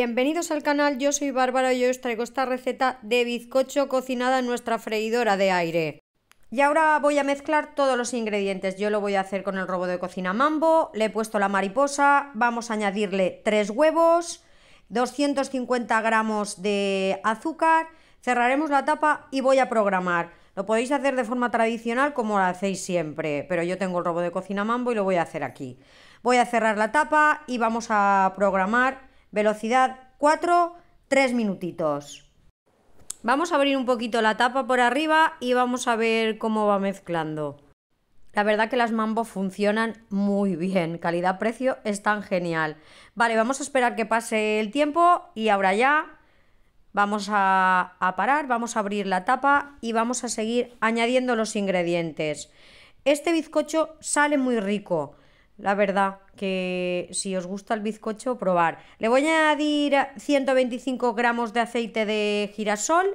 Bienvenidos al canal, yo soy Bárbara y hoy os traigo esta receta de bizcocho cocinada en nuestra freidora de aire. Y ahora voy a mezclar todos los ingredientes. Yo lo voy a hacer con el robo de cocina mambo, le he puesto la mariposa, vamos a añadirle 3 huevos, 250 gramos de azúcar, cerraremos la tapa y voy a programar. Lo podéis hacer de forma tradicional como lo hacéis siempre, pero yo tengo el robo de cocina mambo y lo voy a hacer aquí. Voy a cerrar la tapa y vamos a programar Velocidad 4, 3 minutitos. Vamos a abrir un poquito la tapa por arriba y vamos a ver cómo va mezclando. La verdad que las Mambo funcionan muy bien, calidad-precio es tan genial. Vale, vamos a esperar que pase el tiempo y ahora ya vamos a, a parar, vamos a abrir la tapa y vamos a seguir añadiendo los ingredientes. Este bizcocho sale muy rico, la verdad, que si os gusta el bizcocho, probar. Le voy a añadir 125 gramos de aceite de girasol,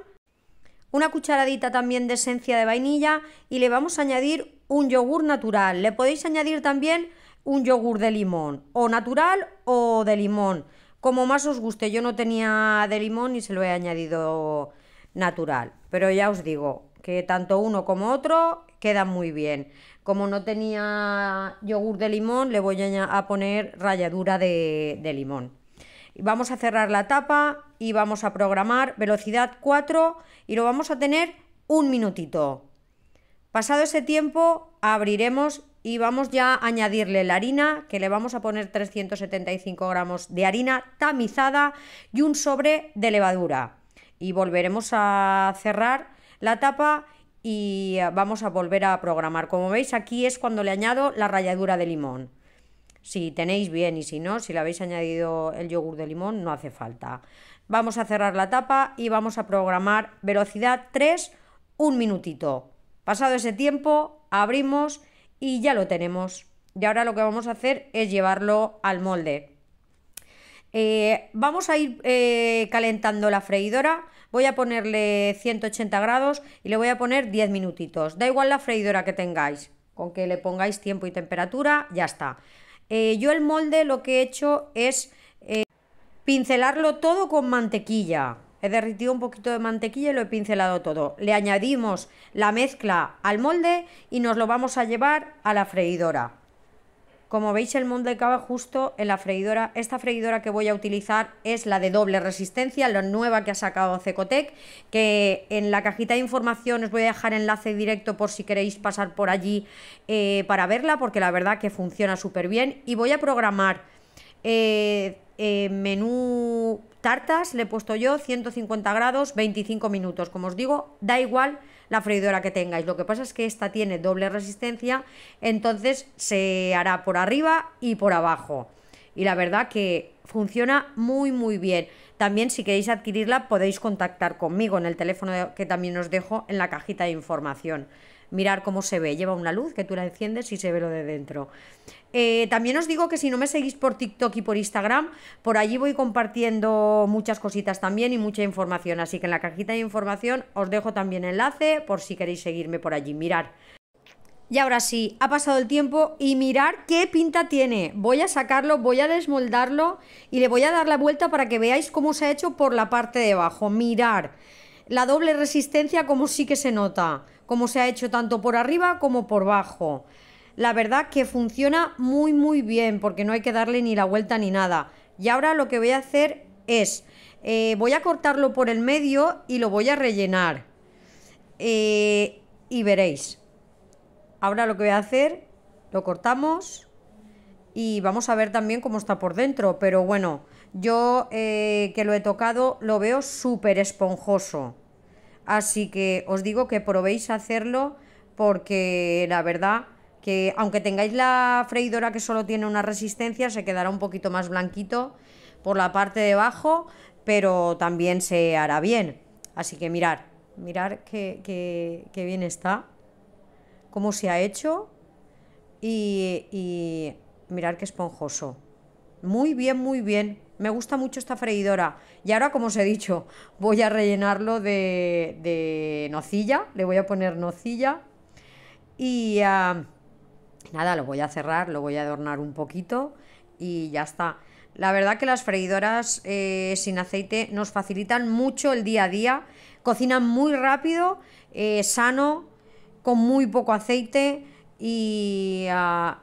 una cucharadita también de esencia de vainilla y le vamos a añadir un yogur natural. Le podéis añadir también un yogur de limón, o natural o de limón, como más os guste. Yo no tenía de limón y se lo he añadido natural, pero ya os digo que tanto uno como otro queda muy bien. Como no tenía yogur de limón, le voy a poner ralladura de, de limón. Vamos a cerrar la tapa y vamos a programar velocidad 4 y lo vamos a tener un minutito. Pasado ese tiempo abriremos y vamos ya a añadirle la harina, que le vamos a poner 375 gramos de harina tamizada y un sobre de levadura. Y volveremos a cerrar la tapa y eh, vamos a volver a programar. Como veis aquí es cuando le añado la ralladura de limón. Si tenéis bien y si no, si le habéis añadido el yogur de limón no hace falta. Vamos a cerrar la tapa y vamos a programar velocidad 3, un minutito. Pasado ese tiempo, abrimos y ya lo tenemos. Y ahora lo que vamos a hacer es llevarlo al molde. Eh, vamos a ir eh, calentando la freidora. Voy a ponerle 180 grados y le voy a poner 10 minutitos. Da igual la freidora que tengáis, con que le pongáis tiempo y temperatura, ya está. Eh, yo el molde lo que he hecho es pincelarlo todo con mantequilla. He derretido un poquito de mantequilla y lo he pincelado todo. Le añadimos la mezcla al molde y nos lo vamos a llevar a la freidora. Como veis el monte acaba justo en la freidora. Esta freidora que voy a utilizar es la de doble resistencia, la nueva que ha sacado Cecotec, que en la cajita de información os voy a dejar enlace directo por si queréis pasar por allí eh, para verla, porque la verdad que funciona súper bien. Y voy a programar eh, eh, menú tartas, le he puesto yo 150 grados, 25 minutos. Como os digo, da igual la freidora que tengáis. Lo que pasa es que esta tiene doble resistencia, entonces se hará por arriba y por abajo. Y la verdad que funciona muy muy bien. También si queréis adquirirla podéis contactar conmigo en el teléfono que también os dejo en la cajita de información mirar cómo se ve. Lleva una luz que tú la enciendes y se ve lo de dentro. Eh, también os digo que si no me seguís por TikTok y por Instagram, por allí voy compartiendo muchas cositas también y mucha información. Así que en la cajita de información os dejo también enlace por si queréis seguirme por allí. Mirar. Y ahora sí, ha pasado el tiempo y mirar qué pinta tiene. Voy a sacarlo, voy a desmoldarlo y le voy a dar la vuelta para que veáis cómo se ha hecho por la parte de abajo. Mirar. La doble resistencia como sí que se nota como se ha hecho tanto por arriba como por bajo. La verdad que funciona muy muy bien porque no hay que darle ni la vuelta ni nada. Y ahora lo que voy a hacer es, eh, voy a cortarlo por el medio y lo voy a rellenar. Eh, y veréis. Ahora lo que voy a hacer, lo cortamos y vamos a ver también cómo está por dentro. Pero bueno, yo eh, que lo he tocado lo veo súper esponjoso. Así que os digo que probéis a hacerlo porque la verdad que aunque tengáis la freidora que solo tiene una resistencia, se quedará un poquito más blanquito por la parte de abajo, pero también se hará bien. Así que mirar, mirar que, bien está, cómo se ha hecho y, y mirad que esponjoso. Muy bien, muy bien me gusta mucho esta freidora. Y ahora, como os he dicho, voy a rellenarlo de, nocilla, le voy a poner nocilla y nada, lo voy a cerrar, lo voy a adornar un poquito y ya está. La verdad que las freidoras eh, sin aceite nos facilitan mucho el día a día, cocinan muy rápido, eh, sano, con muy poco aceite y ah,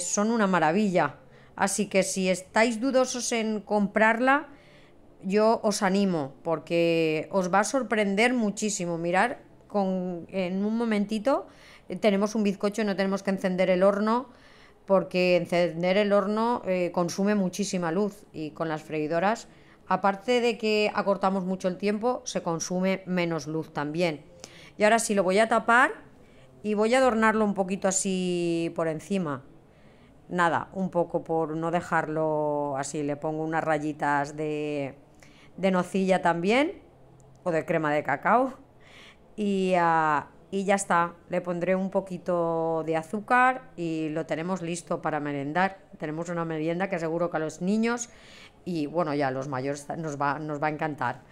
son una maravilla. Así que si estáis dudosos en comprarla, yo os animo porque os va a sorprender muchísimo. Mirad, con, en un momentito eh, tenemos un bizcocho, y no tenemos que encender el horno porque encender el horno eh, consume muchísima luz y con las freidoras, aparte de que acortamos mucho el tiempo, se consume menos luz también. Y ahora sí lo voy a tapar y voy a adornarlo un poquito así por encima nada, un poco por no dejarlo así, le pongo unas rayitas de, de nocilla también, o de crema de cacao, ah, y, ya está, le pondré un poquito de azúcar y lo tenemos listo para merendar. Tenemos una merienda que seguro que a los niños y bueno, ya a los mayores nos va, nos va a encantar.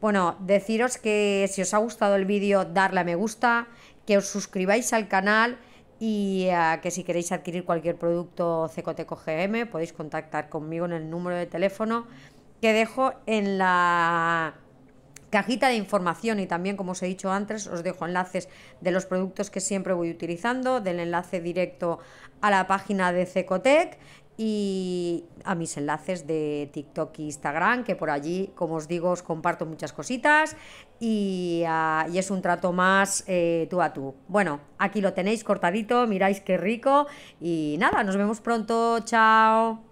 Bueno, deciros que si os ha gustado el vídeo, darle a me gusta, que os suscribáis al canal y eh, que si queréis adquirir cualquier producto Cecoteco GM podéis contactar conmigo en el número de teléfono que dejo en la Cajita de información y también, como os he dicho antes, os dejo enlaces de los productos que siempre voy utilizando, del enlace directo a la página de Cecotec y a mis enlaces de TikTok e Instagram, que por allí, como os digo, os comparto muchas cositas y, ah, es un trato más eh, tú a tú. Bueno, aquí lo tenéis cortadito, miráis qué rico y nada, nos vemos pronto, chao.